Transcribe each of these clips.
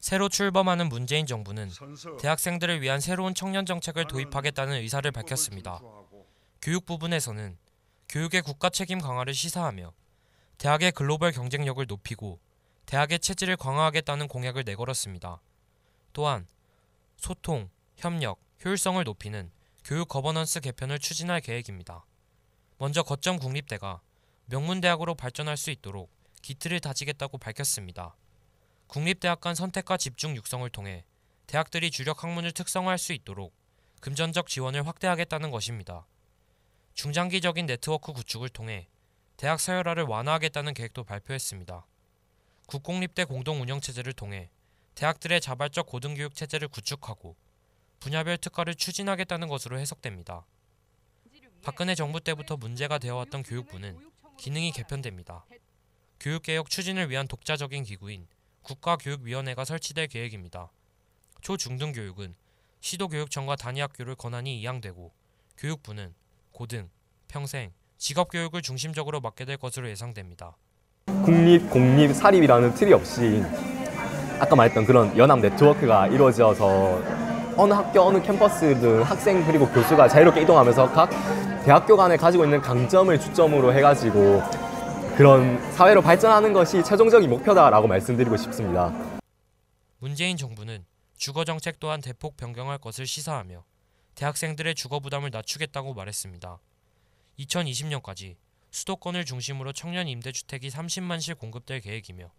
새로 출범하는 문재인 정부는 대학생들을 위한 새로운 청년 정책을 도입하겠다는 의사를 밝혔습니다. 교육 부분에서는 교육의 국가 책임 강화를 시사하며 대학의 글로벌 경쟁력을 높이고 대학의 체질을 강화하겠다는 공약을 내걸었습니다. 또한 소통, 협력, 효율성을 높이는 교육 거버넌스 개편을 추진할 계획입니다. 먼저 거점 국립대가 명문대학으로 발전할 수 있도록 기틀을 다지겠다고 밝혔습니다. 국립대학 간 선택과 집중 육성을 통해 대학들이 주력 학문을 특성화할 수 있도록 금전적 지원을 확대하겠다는 것입니다. 중장기적인 네트워크 구축을 통해 대학 서열화를 완화하겠다는 계획도 발표했습니다. 국공립대 공동 운영 체제를 통해 대학들의 자발적 고등교육 체제를 구축하고 분야별 특화를 추진하겠다는 것으로 해석됩니다. 박근혜 정부 때부터 문제가 되어왔던 교육부는 기능이 개편됩니다. 교육개혁 추진을 위한 독자적인 기구인 국가교육위원회가 설치될 계획입니다. 초중등교육은 시도교육청과 단위학교를 권한이 이양되고 교육부는 고등, 평생, 직업교육을 중심적으로 맡게 될 것으로 예상됩니다. 국립, 공립, 사립이라는 틀이 없이 아까 말했던 그런 연합 네트워크가 이루어져서 어느 학교, 어느 캠퍼스든 학생 그리고 교수가 자유롭게 이동하면서 각 대학교 간에 가지고 있는 강점을 주점으로 해가지고 그런 사회로 발전하는 것이 최종적인 목표다라고 말씀드리고 싶습니다. 문재인 정부는 주거 정책 또한 대폭 변경할 것을 시사하며 대학생들의 주거 부담을 낮추겠다고 말했습니다. 2020년까지 수도권을 중심으로 청년 임대주택이 30만 실 공급될 계획이며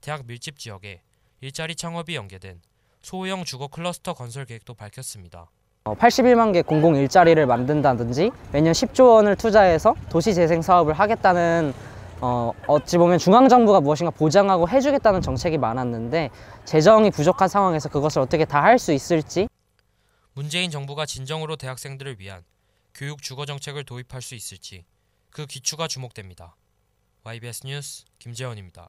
대학 밀집 지역에 일자리 창업이 연계된 소형 주거 클러스터 건설 계획도 밝혔습니다. 81만 어, 개 공공 일자리를 만든다든지 매년 10조 원을 투자해서 도시 재생 사업을 하겠다는 어, 어찌 보면 중앙정부가 무엇인가 보장하고 해주겠다는 정책이 많았는데 재정이 부족한 상황에서 그것을 어떻게 다 할 수 있을지 문재인 정부가 진정으로 대학생들을 위한 교육 주거 정책을 도입할 수 있을지 그 기초가 주목됩니다. YBS 뉴스 김재원입니다.